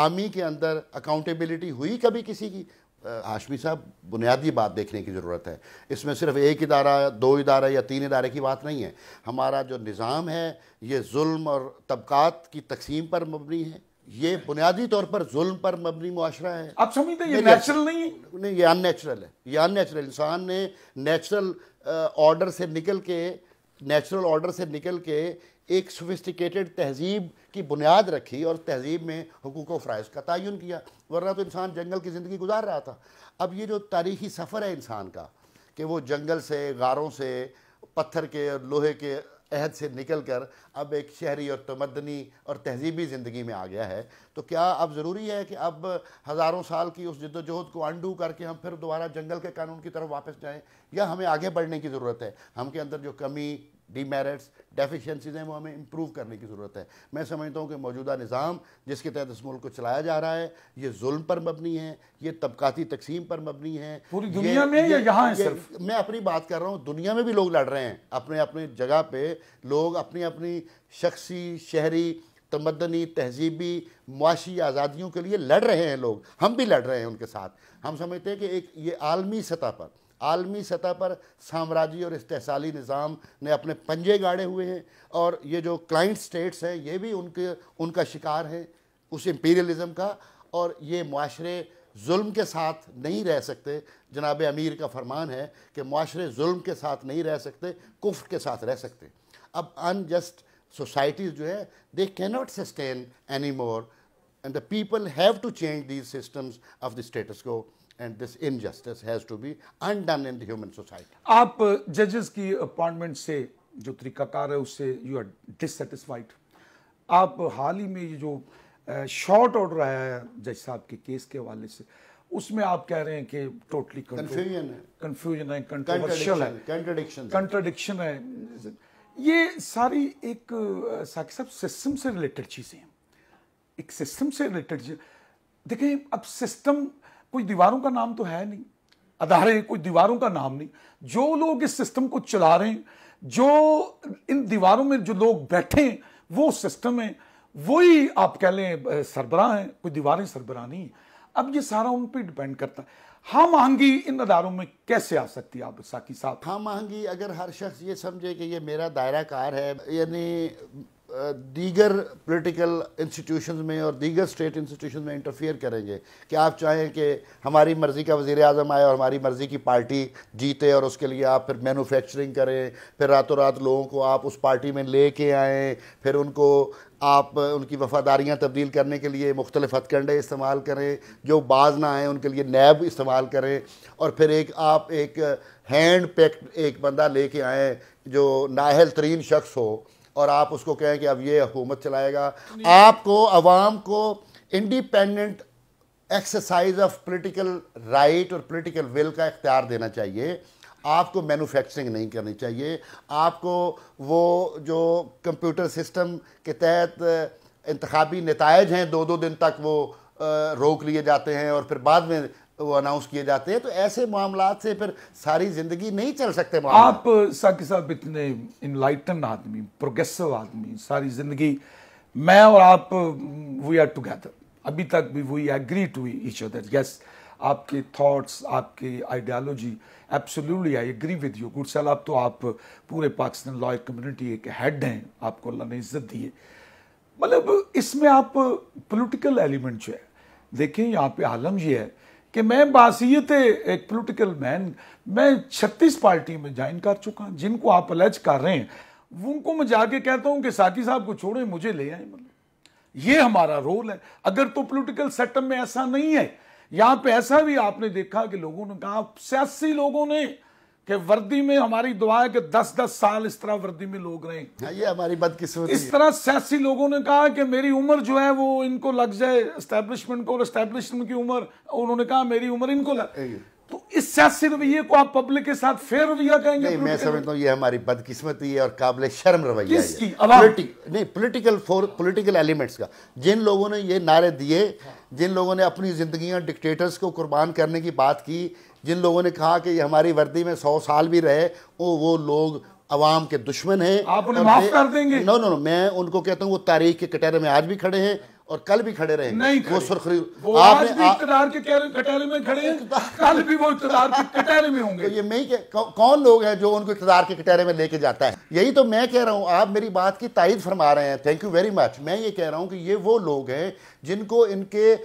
आर्मी के अंदर अकाउंटेबिलिटी हुई कभी किसी की हाशमी साहब बुनियादी बात देखने की ज़रूरत है इसमें सिर्फ एक इदारा दो इदारा या तीन इदारे की बात नहीं है हमारा जो निज़ाम है ये जुल्म और तबक़ात की तकसीम पर मबनी है ये बुनियादी तौर पर जुल्म पर मबनी मुआरा है आप समझते ये नेचुरल नहीं है नहीं ये अननेचुरल है ये अननेचुरल इंसान ने नेचुरल ऑर्डर से निकल के नेचुरल ऑर्डर से निकल के एक सोफिस्टिकेटेड तहजीब की बुनियाद रखी और तहजीब में हकूक व का तयन किया वरना तो इंसान जंगल की ज़िंदगी गुजार रहा था अब ये जो तारीखी सफ़र है इंसान का कि वो जंगल से गारों से पत्थर के लोहे के अहद से निकल कर अब एक शहरी और तमदनी और तहजीबी ज़िंदगी में आ गया है तो क्या अब ज़रूरी है कि अब हज़ारों साल की उस जद्दोजहद को अंडू करके हम फिर दोबारा जंगल के कानून की तरफ वापस जाएँ या हमें आगे बढ़ने की ज़रूरत है हम के अंदर जो कमी डीमेरिट्स डेफिशिएंसीज हैं वो हमें इम्प्रूव करने की ज़रूरत है मैं समझता हूँ कि मौजूदा निज़ाम जिसके तहत इस मुल्क को चलाया जा रहा है ये जुल्म पर मबनी है ये तबकाती तकसीम पर मबनी है पूरी दुनिया में या यहाँ है सिर्फ मैं अपनी बात कर रहा हूँ दुनिया में भी लोग लड़ रहे हैं अपने अपने जगह पर लोग अपनी अपनी शख्सी शहरी तमदनी तहजीबी मुआशी आज़ादियों के लिए लड़ रहे हैं लोग हम भी लड़ रहे हैं उनके साथ हम समझते हैं कि एक ये आलमी सतह पर आलमी सतह पर साम्राज्य और इस्तेसाली निज़ाम ने अपने पंजे गाड़े हुए हैं और ये जो क्लाइंट स्टेट्स हैं ये भी उनके उनका शिकार हैं उस इम्पीरियलिज़म का और ये माशरे जुल्म के साथ नहीं रह सकते जनाब अमीर का फरमान है कि माशरे जुल्म के साथ नहीं रह सकते कुफ्र के साथ रह सकते अब अनजस्ट सोसाइटीज़ जो है they cannot sustain any more and the people have to change these systems of the status quo and this injustice has to be undone in the human society. आप जजेस uh, की अपॉइंटमेंट से जो त्रिककार है उससे यू आर डिससेटिस्फाइड आप हाल ही में ये जो शॉर्ट uh, ऑर्डर आया है जज साहब के केस के हवाले से उसमें आप कह रहे हैं कि टोटली कंफ्यूजन है कंफ्यूजन है कंट्रोवर्शियल है कंट्रडिक्शन कंट्रडिक्शन है ये सारी एक साकिब साहब सिस्टम से रिलेटेड चीज़ें हैं एक सिस्टम से रिलेटेड देखें अब सिस्टम कुछ दीवारों का नाम तो है नहीं अदारे कुछ दीवारों का नाम नहीं जो लोग इस सिस्टम को चला रहे हैं जो इन दीवारों में जो लोग बैठे हैं वो सिस्टम है वही आप कह लें सरबरा हैं कोई दीवारें सरबरा नहीं अब ये सारा उन पर डिपेंड करता है हाँ महंगी इन अदारों में कैसे आ सकती है आप साकी साहब हाँ महंगी अगर हर शख्स ये समझे कि ये मेरा दायरा कार है यानी दीगर पॉलिटिकल इंस्टीट्यूशन में और दीगर स्टेट इंस्टीट्यूशन में इंटरफियर करेंगे कि आप चाहें कि हमारी मर्ज़ी का वज़ी अजम आए और हमारी मर्ज़ी की पार्टी जीते और उसके लिए आप फिर मैनुफेक्चरिंग करें फिर रातों रात लोगों को आप उस पार्टी में ले के आएँ फिर उनको आप उनकी वफ़ादारियाँ तब्दील करने के लिए मुख्तलिफ हथकंडे इस्तेमाल करें जो बाज ना आएँ उनके लिए नैब इस्तेमाल करें और फिर एक आप एक हैंड पैक्ड एक बंदा ले कर आएँ जो नाहल तरीन शख्स हो और आप उसको कहें कि अब ये हुकूमत चलाएगा आपको अवाम को independent exercise of political right और पोलिटिकल विल का इख्तियार देना चाहिए आपको मैनुफैक्चरिंग नहीं करनी चाहिए आपको वो जो कंप्यूटर सिस्टम के तहत इंतबी नतज हैं दो दो दिन तक वो रोक लिए जाते हैं और फिर बाद में वो अनाउंस किए जाते हैं तो ऐसे मामला से फिर सारी जिंदगी नहीं चल सकते आप साकिब साहब इतने इनलाइटन आदमी प्रोग्रेसिव आदमी सारी जिंदगी मैं और आप वी आर टुगेदर अभी तक भी we agree to each other yes आपके थॉट्स आपके ideology absolutely I agree with you good साल आप तो आप पूरे पाकिस्तान लॉयर कम्युनिटी एक हेड हैं आपको अल्लाह ने इज्जत दी है मतलब इसमें आप पॉलिटिकल एलिमेंट जो है देखें यहाँ पे आलम ये है कि मैं बासीत एक पोलिटिकल मैन मैं छत्तीस पार्टी में ज्वाइन कर चुका हूँ जिनको आप अलर्ज कर रहे हैं उनको मैं जाके कहता हूँ कि साकी साहब को छोड़ें मुझे ले आए मतलब ये हमारा रोल है अगर तो पोलिटिकल सेटअप में ऐसा नहीं है यहाँ पे ऐसा भी आपने देखा कि लोगों ने कहा सियासी लोगों ने कि वर्दी में हमारी दुआ है कि दस दस साल इस तरह वर्दी में लोग रहे हाँ, ये हमारी बदकिस्मती इस तरह सियासी लोगों ने कहा कि मेरी उम्र जो है वो इनको लग जाए इस्टेब्लिशमेंट को और इस्टेब्लिशमेंट की उम्र उन्होंने कहा मेरी उम्र इनको लग तो इस सियासी रवैये को आप पब्लिक के साथ फेयर रवैया कहेंगे नहीं मैं समझता हूँ ये हमारी बदकिस्मती है और काबिल शर्म रवैया नहीं पोलिटिकल फोर पोलिटिकल एलिमेंट्स का जिन लोगों ने ये नारे दिए हाँ। जिन लोगों ने अपनी जिंदगी डिक्टेटर्स को कुर्बान करने की बात की जिन लोगों ने कहा कि ये हमारी वर्दी में सौ साल भी रहे वो वो लोग अवाम के दुश्मन हैं आप उन्हें माफ कर देंगे नो नो नो मैं उनको कहता हूँ वो तारीख के कटहरे में आज भी खड़े हैं और कल भी खड़े रहे नहीं वो सुर्खरी आपने इकतदार के कटहरे में खड़े हैं कल भी वो इकतदार के कटहरे में होंगे तो ये मैं कौन लोग हैं जो उनको इकतदार के कटहरे में लेके जाता है यही तो मैं कह रहा हूँ आप मेरी बात की ताइद फरमा रहे हैं थैंक यू वेरी मच मैं ये कह रहा हूँ कि ये वो लोग हैं जिनको इनके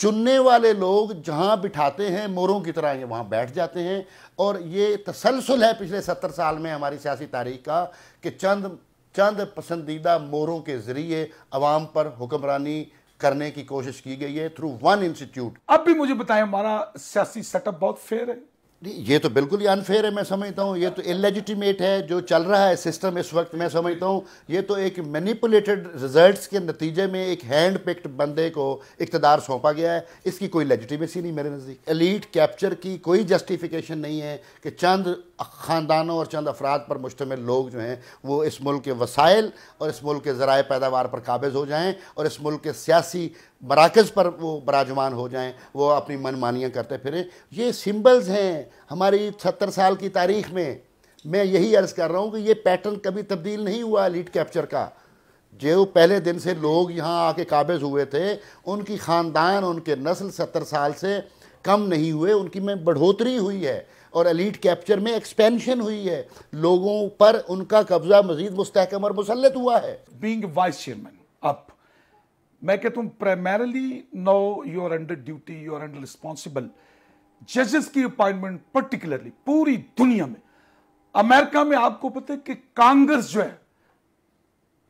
चुनने वाले लोग जहां बिठाते हैं मोरों की तरह ये वहां बैठ जाते हैं और ये तसलसल है पिछले सत्तर साल में हमारी सियासी तारीख का कि चंद चंद पसंदीदा मोरों के ज़रिए आवाम पर हुक्मरानी करने की कोशिश की गई है थ्रू वन इंस्टीट्यूट अब भी मुझे बताएं हमारा सियासी सेटअप बहुत फेयर है ये तो बिल्कुल ही अनफेयर है मैं समझता हूँ ये तो इलेजिटिमेट है जो चल रहा है सिस्टम इस वक्त मैं समझता हूँ ये तो एक मैनिपुलेटेड रिजल्ट्स के नतीजे में एक हैंड पिक्ड बंदे को इकतदार सौंपा गया है इसकी कोई लेजिटिमेसी नहीं मेरे नज़दीक एलीट कैप्चर की कोई जस्टिफिकेशन नहीं है कि चंद ख़ानदानों और चंद अफराद पर मुश्तमिल लोग जो हैं वो इस मुल्क के वसाइल और इस मुल्क के ज़रा पैदावार पर काबज़ हो जाएँ और इस मुल्क के सियासी मराकज़ पर वो बराजमान हो जाएं वो अपनी मनमानियाँ करते फिरें ये सिंबल्स हैं हमारी सत्तर साल की तारीख में मैं यही अर्ज़ कर रहा हूँ कि ये पैटर्न कभी तब्दील नहीं हुआ लीड कैप्चर का जो पहले दिन से लोग यहाँ आके काबिज हुए थे उनकी ख़ानदान उनके नस्ल सत्तर साल से कम नहीं हुए उनकी में बढ़ोतरी हुई है और अलीट कैप्चर में एक्सपेंशन हुई है लोगों पर उनका कब्जा मजीद मुस्तकम और मुसलत हुआ है बींग वाइस चेयरमैन अप मैं कहता हूं primarily no you are under duty you are under responsible जजेस की अपॉइंटमेंट पर्टिकुलरली पूरी दुनिया में अमेरिका में आपको पता है कि कांग्रेस जो है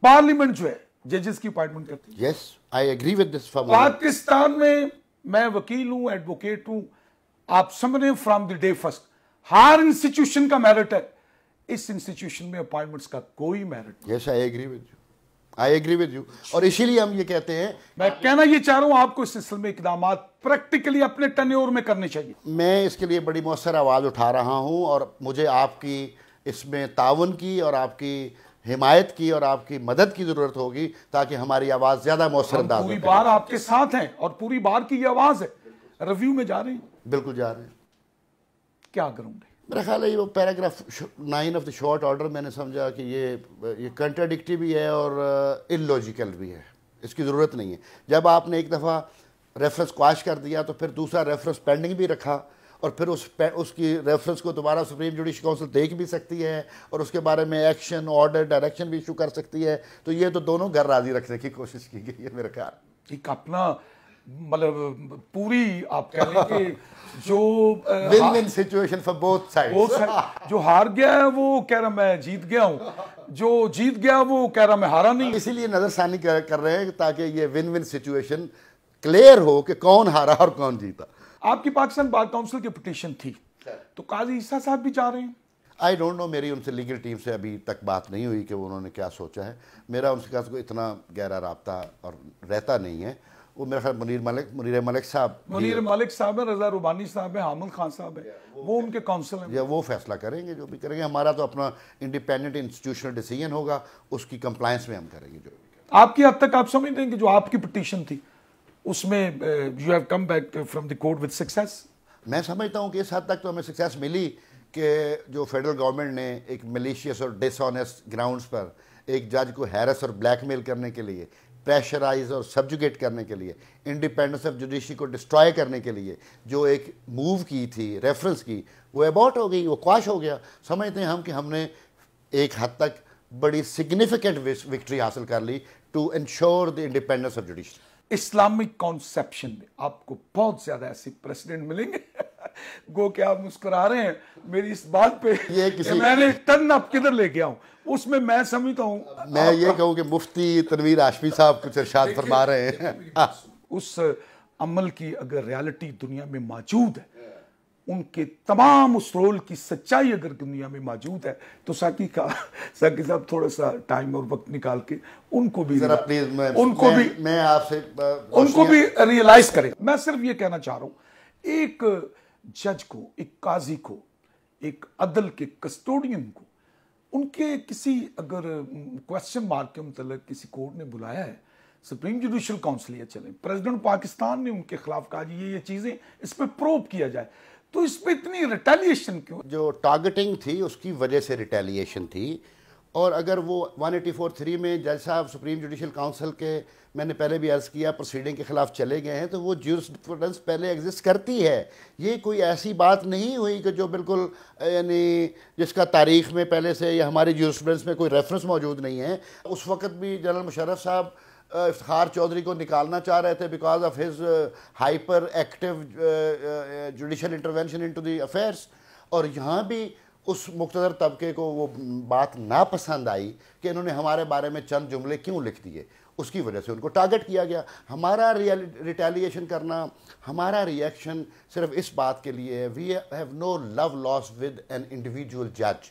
पार्लियामेंट जो है जजेस की अपॉइंटमेंट करती है yes I agree with this Pakistan में मैं वकील हूं एडवोकेट हूं आप समझ रहे फ्रॉम द डे फर्स्ट हर इंस्टीट्यूशन का मेरिट है इस इंस्टीट्यूशन में अपॉइंटमेंट्स का कोई merit yes I agree with you I agree with you और इसीलिए हम ये कहते हैं मैं कहना ये चाह रहा हूं आपको इस सिलसिले में इकदाम प्रैक्टिकली अपने टनोर में करने चाहिए मैं इसके लिए बड़ी मौसर आवाज़ उठा रहा हूं और मुझे आपकी इसमें ताउन की और आपकी हिमायत की और आपकी मदद की जरूरत होगी ताकि हमारी आवाज़ ज़्यादा मौसरदार पूरी बार आपके साथ हैं और पूरी बार की ये आवाज़ है रिव्यू में जा रही बिल्कुल जा रहे हैं क्या करूँगे मेरा ख्याल है ये वो paragraph nine of the short order मैंने समझा कि ये ये कंट्राडिक्टी भी है और इलॉजिकल uh, भी है इसकी ज़रूरत नहीं है जब आपने एक दफ़ा रेफरेंस क्वाश कर दिया तो फिर दूसरा रेफरेंस पेंडिंग भी रखा और फिर उस उसकी रेफरेंस को दोबारा सुप्रीम जुडिशल काउंसिल देख भी सकती है और उसके बारे में एक्शन ऑर्डर डायरेक्शन भी इशू कर सकती है तो ये तो दोनों घर राजी रखने की कोशिश की गई है मेरे ख्याल एक अपना मतलब पूरी आप कह रहे हैं जो win win situation for both sides जो हार गया है वो कह रहा मैं जीत गया हूँ जो जीत गया वो कह रहा मैं हारा नहीं इसीलिए नज़रसानी कर, कर रहे हैं ताकि ये विन विन सिचुएशन क्लियर हो कि कौन हारा और कौन जीता आपकी पाकिस्तान बार काउंसिल की पिटिशन थी तो काजी ईसा साहब भी जा रहे हैं आई डोंट नो मेरी उनसे लीगल टीम से अभी तक बात नहीं हुई कि उन्होंने क्या सोचा है मेरा उनसे साथ कोई इतना गहरा रबता और रहता नहीं है वो मेरे ख्याल मुनीर मलिक मुनीर मलिक साहब मुनीर मलिक साहब है रजा रूबानी साहब है हामिल खान साहब है वो, उनके काउंसिल हैं या वो फैसला करेंगे जो भी करेंगे हमारा तो अपना इंडिपेंडेंट इंस्टीट्यूशनल डिसीजन होगा उसकी कंप्लायंस में हम करेंगे जो आपकी हद तक आप समझते हैं कि जो आपकी पटिशन थी उसमें you have come back from the court with success मैं समझता हूँ कि इस हद तक तो हमें सक्सेस मिली कि जो फेडरल गवर्नमेंट ने एक मलिशियस और डिसऑनेस्ट ग्राउंड्स पर एक जज को हैरस और ब्लैकमेल करने के लिए प्रेशराइज और सब्जुगेट करने के लिए इंडिपेंडेंस ऑफ जुडिशरी को डिस्ट्रॉय करने के लिए जो एक मूव की थी रेफरेंस की वो अबाउट हो गई वो क्वाश हो गया समझते हैं हम कि हमने एक हद तक बड़ी सिग्निफिकेंट विक्ट्री हासिल कर ली to ensure the independence of judiciary Islamic conception में आपको बहुत ज़्यादा ऐसे प्रेसिडेंट मिलेंगे गो के आप मुस्कुरा रहे हैं मेरी इस बात पे ये किसी कि मैंने टन आप किधर लेके आऊँ उसमें मैं समझता हूँ मैं ये कहूँ कि मुफ्ती तनवीर आशमी साहब कुछ इरशाद फरमा रहे हैं उस अमल की अगर रियलिटी दुनिया में मौजूद है उनके तमाम उस रोल की सच्चाई अगर दुनिया में मौजूद है तो साकी का साकी साहब थोड़ा सा टाइम और वक्त निकाल के उनको भी जरा प्लीज मैं, उनको मैं, भी मैं आपसे उनको भी रियलाइज करें मैं सिर्फ ये कहना चाह रहा हूं एक जज को एक काजी को एक अदल के कस्टोडियन को उनके किसी अगर क्वेश्चन मार्क के मतलब किसी कोर्ट ने बुलाया है सुप्रीम जुडिशल काउंसिल या चले प्रेसिडेंट पाकिस्तान ने उनके खिलाफ कहा ये ये चीज़ें इस पर प्रोब किया जाए तो इस पर इतनी रिटेलिएशन क्यों जो टारगेटिंग थी उसकी वजह से रिटेलिएशन थी और अगर वो वन एटी फोर थ्री में जज साहब सुप्रीम जुडिशल काउंसिल के मैंने पहले भी अर्ज़ किया प्रोसीडिंग के ख़िलाफ़ चले गए हैं तो वो जूसप्रूडेंस पहले एग्जिस्ट करती है ये कोई ऐसी बात नहीं हुई कि जो बिल्कुल यानी जिसका तारीख़ में पहले से या हमारे जूसप्रूडेंस में कोई रेफरेंस मौजूद नहीं है उस वक़्त भी जनरल मुशरफ साहब इफ्तार चौधरी को निकालना चाह रहे थे because of his hyperactive judicial intervention into the affairs और यहाँ भी उस मुख्तर तबके को वो बात ना पसंद आई कि इन्होंने हमारे बारे में चंद जुमले क्यों लिख दिए उसकी वजह से उनको टारगेट किया गया हमारा रिटेलिएशन करना हमारा रिएक्शन सिर्फ इस बात के लिए है we have no love lost with an individual जज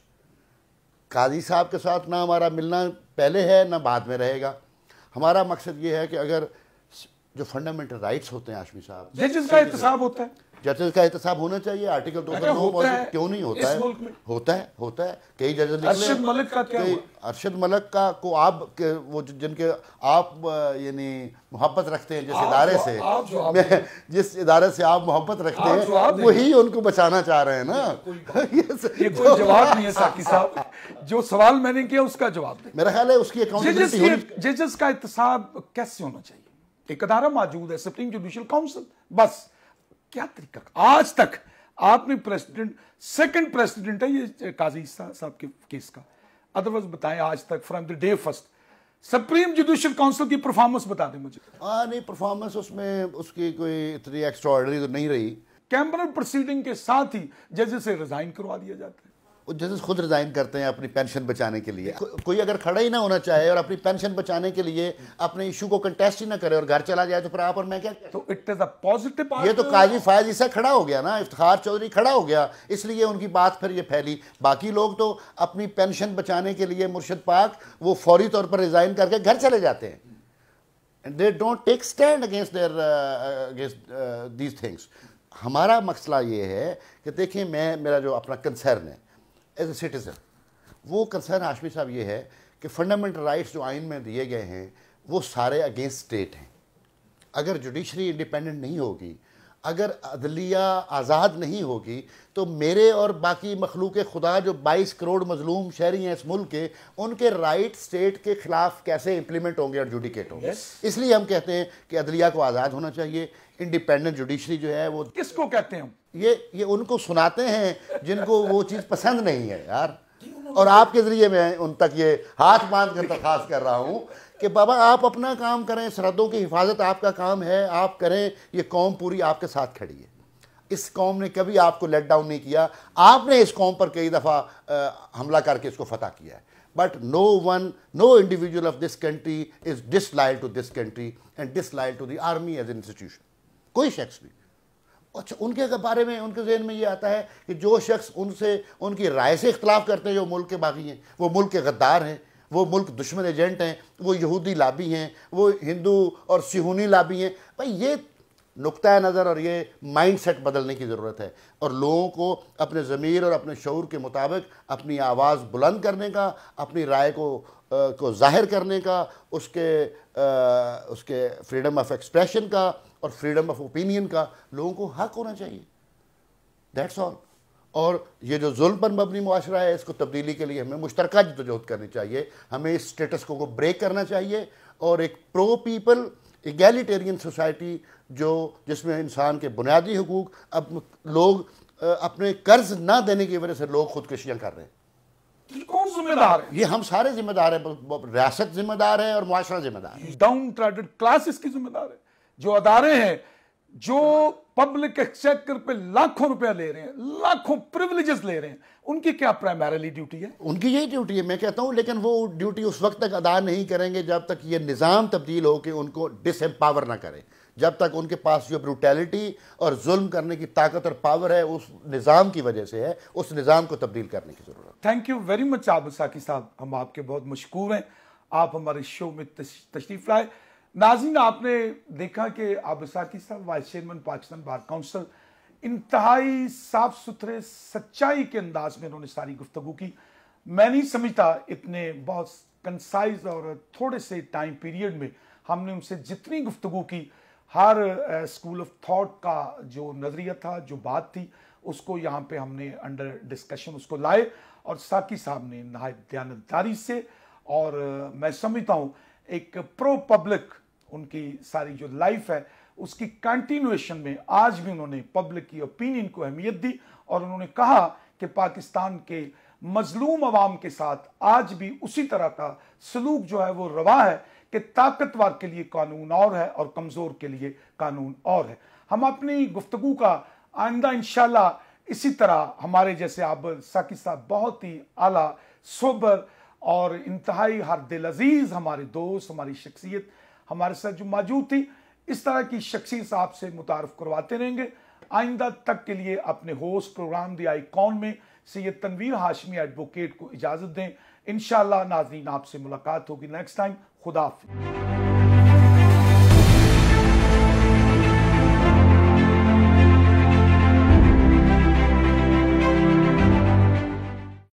काजी साहब के साथ ना हमारा मिलना पहले है ना बाद में रहेगा हमारा मकसद ये है कि अगर जो फंडामेंटल राइट्स होते हैं आशमी साहब जजेस का एहतसाब होता है जजेस का एहतसाब होना चाहिए आर्टिकल दो सौ नौ अच्छा, क्यों नहीं होता है होता है होता है कई जजेस अर्शद मलिक का क्या अर्शद मलिक का को आप के वो जिनके आप यानी मोहब्बत रखते हैं जिस इदारे से मैं जिस इदारे से आप मोहब्बत रखते हैं वही उनको बचाना चाह रहे हैं ना ये कोई जवाब नहीं है साकी साहब जो सवाल मैंने किया उसका जवाब मेरा ख्याल है उसकी अकाउंटेबिलिटी जजेस का एहतसाब कैसे होना चाहिए एक अदारा मौजूद है सुप्रीम जुडिशियल काउंसिल बस क्या तरीका आज तक आपने प्रेसिडेंट सेकंड प्रेसिडेंट है ये काजी साहब के केस का अदरवाइज बताएं आज तक from the day first supreme judicial council की परफॉर्मेंस बता दें मुझे आ, नहीं परफॉर्मेंस उसमें उसकी कोई इतनी एक्स्ट्रा तो नहीं रही कैमरल प्रोसीडिंग के साथ ही जजेस से रिजाइन करवा दिया जाता है जैसे खुद रिज़ाइन करते हैं अपनी पेंशन बचाने के लिए को, कोई अगर खड़ा ही ना होना चाहे और अपनी पेंशन बचाने के लिए अपने इशू को कंटेस्ट ही ना करे और घर चला जाए तो फिर आप और मैं क्या तो इट इज़ अ पॉजिटिव ये तो काजी फायज ईसा खड़ा हो गया ना इफ्तार चौधरी खड़ा हो गया इसलिए उनकी बात फिर ये फैली बाकी लोग तो अपनी पेंशन बचाने के लिए मुर्शद पाक वो फौरी तौर पर रिज़ाइन करके घर चले जाते हैं they don't take stand against their against these things हमारा मसला ये है कि देखिए मैं मेरा जो अपना कंसर्न है एज ए सिटीज़न वो कंसर्न आशमी साहब ये है कि फंडामेंटल राइट्स जो आइन में दिए गए हैं वो सारे अगेंस्ट स्टेट हैं अगर जुडिशरी इंडिपेंडेंट नहीं होगी अगर अदलिया आज़ाद नहीं होगी तो मेरे और बाकी मखलूक खुदा जो 22 करोड़ मजलूम शहरी हैं इस मुल्क के उनके राइट स्टेट के ख़िलाफ़ कैसे इम्प्लीमेंट होंगे और जुडिकेट होंगे yes. इसलिए हम कहते हैं कि अदलिया को आज़ाद होना चाहिए इंडिपेंडेंट जुडिशरी जो है वो किसको कहते हैं ये ये उनको सुनाते हैं जिनको वो चीज़ पसंद नहीं है यार और आपके ज़रिए मैं उन तक ये हाथ बांध कर दरखास्त कर रहा हूँ कि बाबा आप अपना काम करें सरहदों की हिफाजत आपका काम है आप करें ये कौम पूरी आपके साथ खड़ी है इस कौम ने कभी आपको लेट डाउन नहीं किया आपने इस कौम पर कई दफ़ा हमला करके इसको फतह किया है but no one no individual of this country is disloyal to this country and disloyal to the army as institution कोई शख्स नहीं अच्छा उनके बारे में उनके जहन में ये आता है कि जो शख्स उनसे उनकी राय से इख्तलाफ करते हैं जो मुल्क के बाकी हैं वो मुल्क के गद्दार हैं वो मुल्क दुश्मन एजेंट हैं वो यहूदी लाबी हैं वो हिंदू और सिहूनी लाबी हैं भाई ये नुकतः नज़र और ये माइंड सेट बदलने की ज़रूरत है और लोगों को अपने ज़मीर और अपने शौर के मुताबिक अपनी आवाज़ बुलंद करने का अपनी राय को आ, को ज़ाहिर करने का उसके आ, उसके फ्रीडम ऑफ एक्सप्रेशन का और फ्रीडम ऑफ ओपिनियन का लोगों को हक होना चाहिए दैट्स ऑल और ये जो जुल्म पर मबनी मुआरा है इसको तब्दीली के लिए हमें मुश्तरक जदोजहद करनी चाहिए हमें इस स्टेटस को, को ब्रेक करना चाहिए और एक प्रो पीपल इगैलीटेरियन सोसाइटी जो जिसमें इंसान के बुनियादी हकूक अब लोग अपने कर्ज ना देने की वजह से लोग खुदकशियाँ कर रहे हैं कौन जिम्मेदार है ये हम सारे जिम्मेदार हैं रियासत जिम्मेदार है और मुआरा जिम्मेदार है डाउन ट्रेडेड की जिम्मेदार है जो अदारे हैं जो पब्लिक एक्सचेकर पे लाखों रुपया ले रहे हैं लाखों प्रिविलेजेस ले रहे हैं उनकी क्या प्राइमरली ड्यूटी है उनकी यही ड्यूटी है मैं कहता हूँ लेकिन वो ड्यूटी उस वक्त तक अदा नहीं करेंगे जब तक ये निज़ाम तब्दील हो के उनको डिसम्पावर ना करें जब तक उनके पास जो ब्रूटैलिटी और जुल्म करने की ताकत और पावर है उस निज़ाम की वजह से है उस निज़ाम को तब्दील करने की ज़रूरत थैंक यू वेरी मच आब साकी साहब हम आपके बहुत मशकूर हैं आप हमारे शो में तशरीफ़ लाए नाजिन आपने देखा कि आप साकी साहब vice chairman Pakistan bar council इंतहाई साफ सुथरे सच्चाई के अंदाज में उन्होंने सारी गुफ्तु की मैं नहीं समझता इतने बहुत कंसाइज और थोड़े से टाइम पीरियड में हमने उनसे जितनी गुफ्तु की हर स्कूल ऑफ थॉट का जो नज़रिया था जो बात थी उसको यहाँ पे हमने अंडर डिस्कशन उसको लाए और साकी साहब ने नहाय दयानतदारी से और मैं समझता हूँ एक प्रो पब्लिक उनकी सारी जो लाइफ है उसकी कंटिन्यूएशन में आज भी उन्होंने पब्लिक की ओपिनियन को अहमियत दी और उन्होंने कहा कि पाकिस्तान के मजलूम आवाम के साथ आज भी उसी तरह का सलूक जो है वो रवा है कि ताकतवर के लिए कानून और है और कमज़ोर के लिए कानून और है हम अपनी गुफ्तु का आइंदा इन इसी तरह हमारे जैसे आप साकी साहब बहुत ही अला सोबर और इंतहाई हर दिल अजीज़ हमारे दोस्त हमारी शख्सियत हमारे साथ जो मौजूद थी इस तरह की शख्सियत आपसे मुतारफ करवाते रहेंगे आइंदा तक के लिए अपने होस्ट प्रोग्राम दी आईकॉन में सैयद तनवीर हाशमी एडवोकेट को इजाज़त दें इन नाजरीन आपसे मुलाकात होगी नेक्स्ट टाइम खुदाफिज